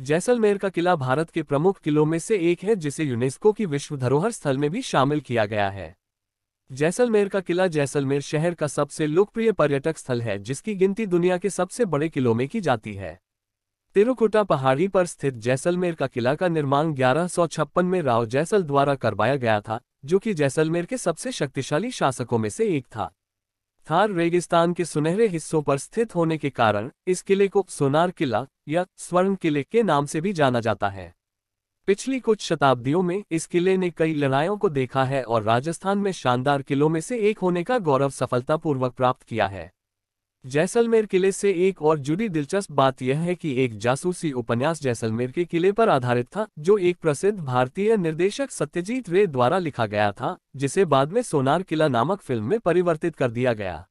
जैसलमेर का किला भारत के प्रमुख किलों में से एक है जिसे यूनेस्को की विश्व धरोहर स्थल में भी शामिल किया गया है जैसलमेर का किला जैसलमेर शहर का सबसे लोकप्रिय पर्यटक स्थल है जिसकी गिनती दुनिया के सबसे बड़े किलों में की जाती है तिरुकुटा पहाड़ी पर स्थित जैसलमेर का किला का निर्माण ग्यारह में राव जैसल द्वारा करवाया गया था जो कि जैसलमेर के सबसे शक्तिशाली शासकों में से एक था थार रेगिस्तान के सुनहरे हिस्सों पर स्थित होने के कारण इस किले को सोनार किला या स्वर्ण किले के नाम से भी जाना जाता है पिछली कुछ शताब्दियों में इस किले ने कई लड़ाइयों को देखा है और राजस्थान में शानदार किलों में से एक होने का गौरव सफलतापूर्वक प्राप्त किया है जैसलमेर किले से एक और जुड़ी दिलचस्प बात यह है कि एक जासूसी उपन्यास जैसलमेर के किले पर आधारित था जो एक प्रसिद्ध भारतीय निर्देशक सत्यजीत रे द्वारा लिखा गया था जिसे बाद में सोनार किला नामक फिल्म में परिवर्तित कर दिया गया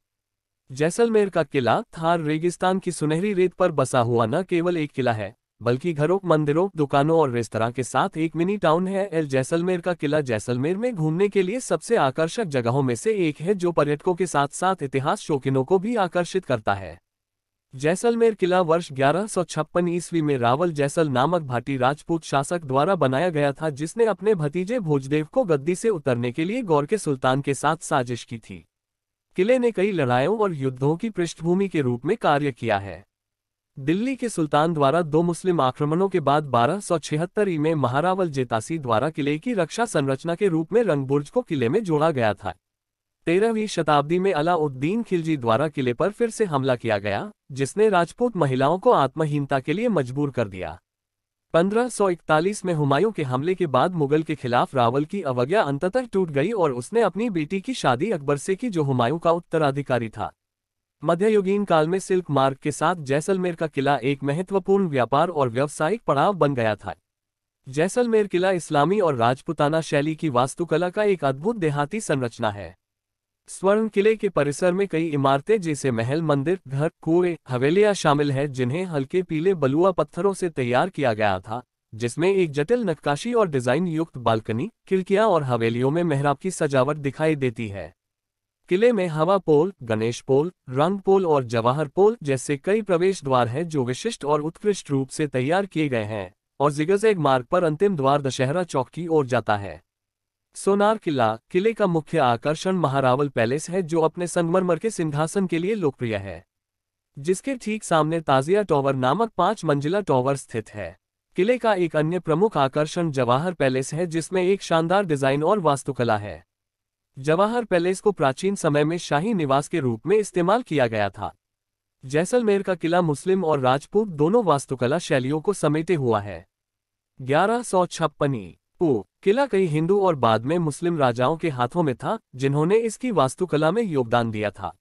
जैसलमेर का किला थार रेगिस्तान की सुनहरी रेत पर बसा हुआ न केवल एक किला है बल्कि घरों मंदिरों दुकानों और रेस्तरा के साथ एक मिनी टाउन है एल जैसलमेर का किला जैसलमेर में घूमने के लिए सबसे आकर्षक जगहों में से एक है जो पर्यटकों के साथ साथ इतिहास शौकीनों को भी आकर्षित करता है जैसलमेर किला वर्ष ग्यारह ईस्वी में रावल जैसल नामक भाटी राजपूत शासक द्वारा बनाया गया था जिसने अपने भतीजे भोजदेव को गद्दी से उतरने के लिए गौर के सुल्तान के साथ साजिश की थी किले ने कई लड़ाइयों और युद्धों की पृष्ठभूमि के रूप में कार्य किया है दिल्ली के सुल्तान द्वारा दो मुस्लिम आक्रमणों के बाद बारह सौ छिहत्तर में महारावल जेतासी द्वारा किले की रक्षा संरचना के रूप में रंगबुर्ज को किले में जोड़ा गया था तेरहवीं शताब्दी में अलाउद्दीन खिलजी द्वारा किले पर फिर से हमला किया गया जिसने राजपूत महिलाओं को आत्महीनता के लिए मजबूर कर दिया 1541 में हुमायूं के हमले के बाद मुगल के खिलाफ रावल की अवज्ञा अंततः टूट गई और उसने अपनी बेटी की शादी अकबर से की जो हुमायूं का उत्तराधिकारी था मध्ययुगीन काल में सिल्क मार्ग के साथ जैसलमेर का किला एक महत्वपूर्ण व्यापार और व्यावसायिक पड़ाव बन गया था जैसलमेर किला इस्लामी और राजपुताना शैली की वास्तुकला का एक अद्भुत देहाती संरचना है स्वर्ण किले के परिसर में कई इमारतें जैसे महल मंदिर घर कुएं हवेलियां शामिल हैं जिन्हें हल्के पीले बलुआ पत्थरों से तैयार किया गया था जिसमें एक जटिल नक्काशी और डिजाइन युक्त बालकनी खिड़कियां और हवेलियों में मेहराब की सजावट दिखाई देती है किले में हवा पोल गणेश पोल रंग पोल और जवाहर पोल जैसे कई प्रवेश द्वार हैं जो विशिष्ट और उत्कृष्ट रूप से तैयार किए गए हैं और जिगजैग मार्ग पर अंतिम द्वार दशहरा चौक की ओर जाता है सोनार किला किले का मुख्य आकर्षण महारावल पैलेस है जो अपने संगमरमर के सिंहासन के लिए लोकप्रिय है जिसके ठीक सामने ताजिया टॉवर नामक पांच मंजिला टॉवर स्थित है किले का एक अन्य प्रमुख आकर्षण जवाहर पैलेस है जिसमें एक शानदार डिजाइन और वास्तुकला है जवाहर पैलेस को प्राचीन समय में शाही निवास के रूप में इस्तेमाल किया गया था जैसलमेर का किला मुस्लिम और राजपूत दोनों वास्तुकला शैलियों को समेटे हुआ है ग्यारह सौ छप्पनी पू किला कई हिंदू और बाद में मुस्लिम राजाओं के हाथों में था जिन्होंने इसकी वास्तुकला में योगदान दिया था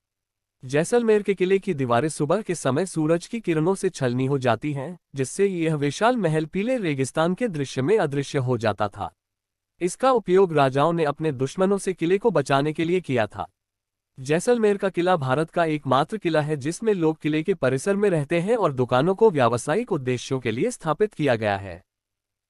जैसलमेर के किले की दीवारें सुबह के समय सूरज की किरणों से छलनी हो जाती हैं जिससे यह विशाल महल पीले रेगिस्तान के दृश्य में अदृश्य हो जाता था इसका उपयोग राजाओं ने अपने दुश्मनों से किले को बचाने के लिए किया था जैसलमेर का किला भारत का एकमात्र किला है जिसमें लोग किले के परिसर में रहते हैं और दुकानों को व्यावसायिक उद्देश्यों के लिए स्थापित किया गया है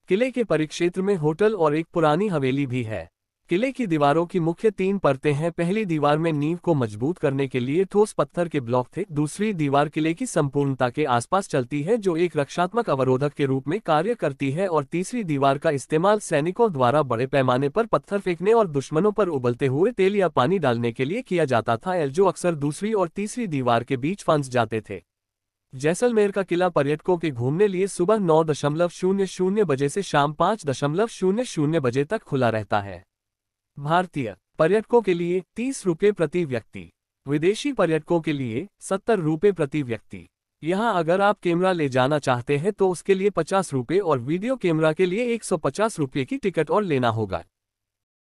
किले के परिक्षेत्र में होटल और एक पुरानी हवेली भी है किले की दीवारों की मुख्य तीन परतें हैं पहली दीवार में नींव को मजबूत करने के लिए ठोस पत्थर के ब्लॉक थे दूसरी दीवार किले की संपूर्णता के आसपास चलती है जो एक रक्षात्मक अवरोधक के रूप में कार्य करती है और तीसरी दीवार का इस्तेमाल सैनिकों द्वारा बड़े पैमाने पर पत्थर फेंकने और दुश्मनों पर उबलते हुए तेल या पानी डालने के लिए किया जाता था एल जो अक्सर दूसरी और तीसरी दीवार के बीच फंस जाते थे जैसलमेर का किला पर्यटकों के घूमने लिए सुबह नौ दशमलव शून्य शून्य बजे से शाम पाँच दशमलव शून्य शून्य बजे तक खुला रहता है भारतीय पर्यटकों के लिए तीस रुपये प्रति व्यक्ति विदेशी पर्यटकों के लिए सत्तर रुपये प्रति व्यक्ति यहाँ अगर आप कैमरा ले जाना चाहते हैं तो उसके लिए पचास रुपये और वीडियो कैमरा के लिए एक सौ पचास रूपए की टिकट और लेना होगा